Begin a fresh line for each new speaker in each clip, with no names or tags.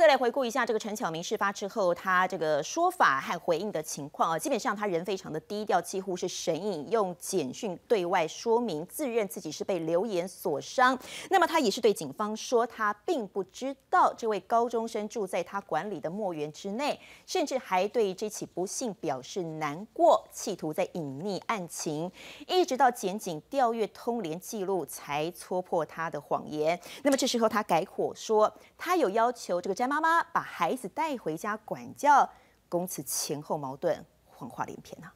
再来回顾一下这个陈巧明事发之后，他这个说法和回应的情况啊，基本上他人非常的低调，几乎是神隐，用简讯对外说明，自认自己是被流言所伤。那么他也是对警方说，他并不知道这位高中生住在他管理的墨园之内，甚至还对这起不幸表示难过，企图在隐匿案情，一直到检警调阅通联记录才戳破他的谎言。那么这时候他改口说，他有要求这个詹。妈妈把孩子带回家管教，公此前后矛盾，谎话连篇啊。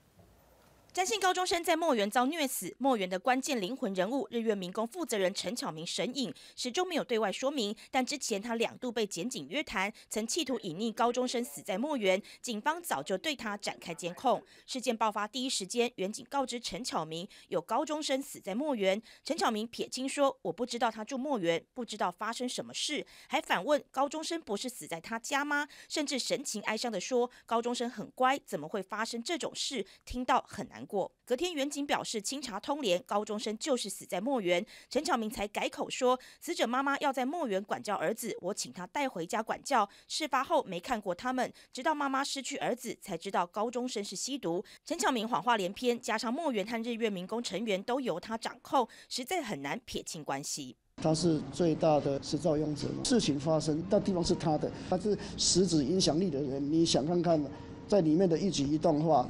相信高中生在墨园遭虐死，墨园的关键灵魂人物日月民工负责人陈巧明神隐始终没有对外说明。但之前他两度被检警约谈，曾企图隐匿高中生死在墨园，警方早就对他展开监控。事件爆发第一时间，原警告知陈巧明有高中生死在墨园，陈巧明撇清说：“我不知道他住墨园，不知道发生什么事。”还反问：“高中生不是死在他家吗？”甚至神情哀伤的说：“高中生很乖，怎么会发生这种事？”听到很难。过隔天，远警表示清查通联，高中生就是死在墨园。陈巧明才改口说，死者妈妈要在墨园管教儿子，我请他带回家管教。事发后没看过他们，直到妈妈失去儿子，才知道高中生是吸毒。陈巧明谎话连篇，加上墨园和日月民工成员都由他掌控，实在很难撇清关系。
他是最大的制造用者，事情发生那地方是他的，他是实质影响力的人。你想看看在里面的一举一动，话。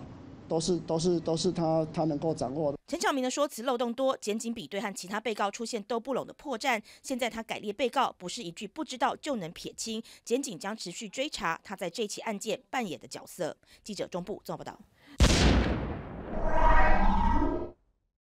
都是都是都是他他能够掌握的。
陈巧明的说辞漏洞多，检警比对和其他被告出现都不拢的破绽，现在他改列被告，不是一句不知道就能撇清，检警将持续追查他在这起案件扮演的角色。记者中部合报道。